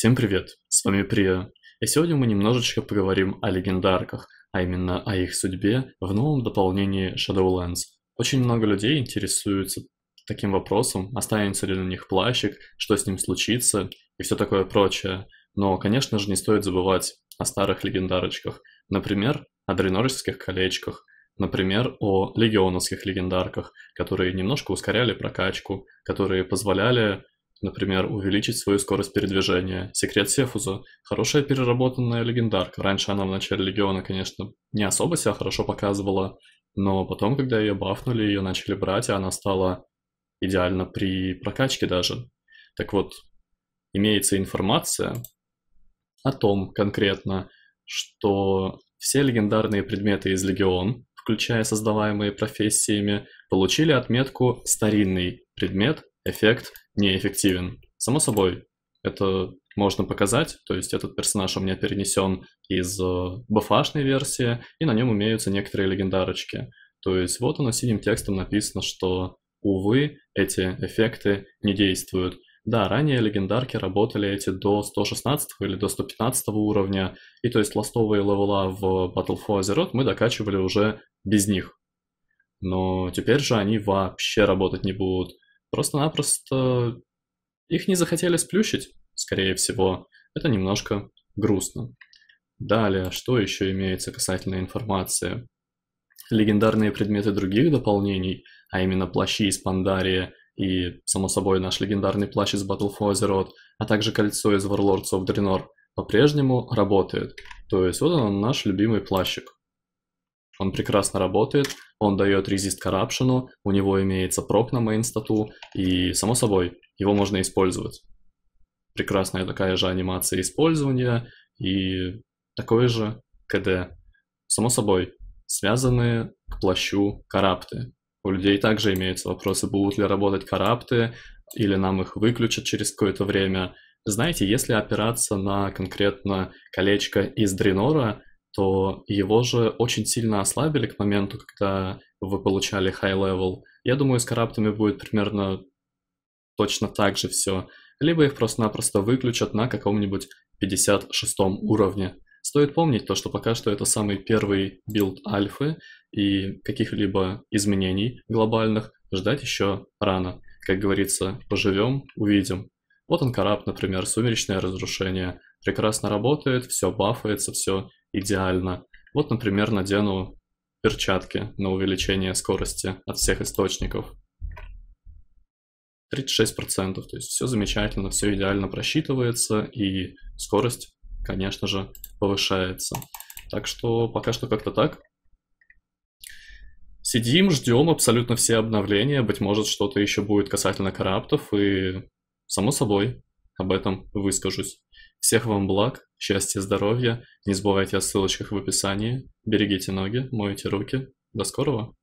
Всем привет, с вами Прия, и сегодня мы немножечко поговорим о легендарках, а именно о их судьбе в новом дополнении Shadowlands. Очень много людей интересуются таким вопросом, останется ли на них плащик, что с ним случится и все такое прочее. Но, конечно же, не стоит забывать о старых легендарочках, например, о дренорических колечках, Например, о легионовских легендарках, которые немножко ускоряли прокачку, которые позволяли Например, увеличить свою скорость передвижения. Секрет Сефуза. Хорошая переработанная легендарка. Раньше она в начале Легиона, конечно, не особо себя хорошо показывала, но потом, когда ее бафнули, ее начали брать, и она стала идеально при прокачке даже. Так вот, имеется информация о том конкретно, что все легендарные предметы из Легион, включая создаваемые профессиями, получили отметку «старинный предмет», эффект неэффективен. Само собой, это можно показать, то есть этот персонаж у меня перенесен из э, бафашной версии, и на нем имеются некоторые легендарочки. То есть вот оно синим текстом написано, что, увы, эти эффекты не действуют. Да, ранее легендарки работали эти до 116 или до 115 уровня, и то есть ластовые левела в Battle for Azeroth мы докачивали уже без них. Но теперь же они вообще работать не будут. Просто-напросто их не захотели сплющить, скорее всего. Это немножко грустно. Далее, что еще имеется касательно информации? Легендарные предметы других дополнений, а именно плащи из Пандария и, само собой, наш легендарный плащ из Battle for Azeroth, а также кольцо из Warlords of Draenor, по-прежнему работает. То есть вот он наш любимый плащик. Он прекрасно работает, он дает резист corruption, у него имеется проб на main стату, и, само собой, его можно использовать. Прекрасная такая же анимация использования и такой же КД. Само собой, связанные к плащу карапты. У людей также имеются вопросы, будут ли работать карапты, или нам их выключат через какое-то время. Знаете, если опираться на конкретно колечко из Дренора, то его же очень сильно ослабили к моменту, когда вы получали high level. Я думаю, с караптами будет примерно точно так же все. Либо их просто-напросто выключат на каком-нибудь 56 уровне. Стоит помнить то, что пока что это самый первый билд альфы, и каких-либо изменений глобальных ждать еще рано. Как говорится, поживем, увидим. Вот он караб, например, сумеречное разрушение. Прекрасно работает, все бафается, все идеально. Вот, например, надену перчатки на увеличение скорости от всех источников. 36%, то есть все замечательно, все идеально просчитывается и скорость, конечно же, повышается. Так что пока что как-то так. Сидим, ждем абсолютно все обновления, быть может что-то еще будет касательно караптов и, само собой, об этом выскажусь. Всех вам благ, счастья, здоровья. Не забывайте о ссылочках в описании. Берегите ноги, мойте руки. До скорого!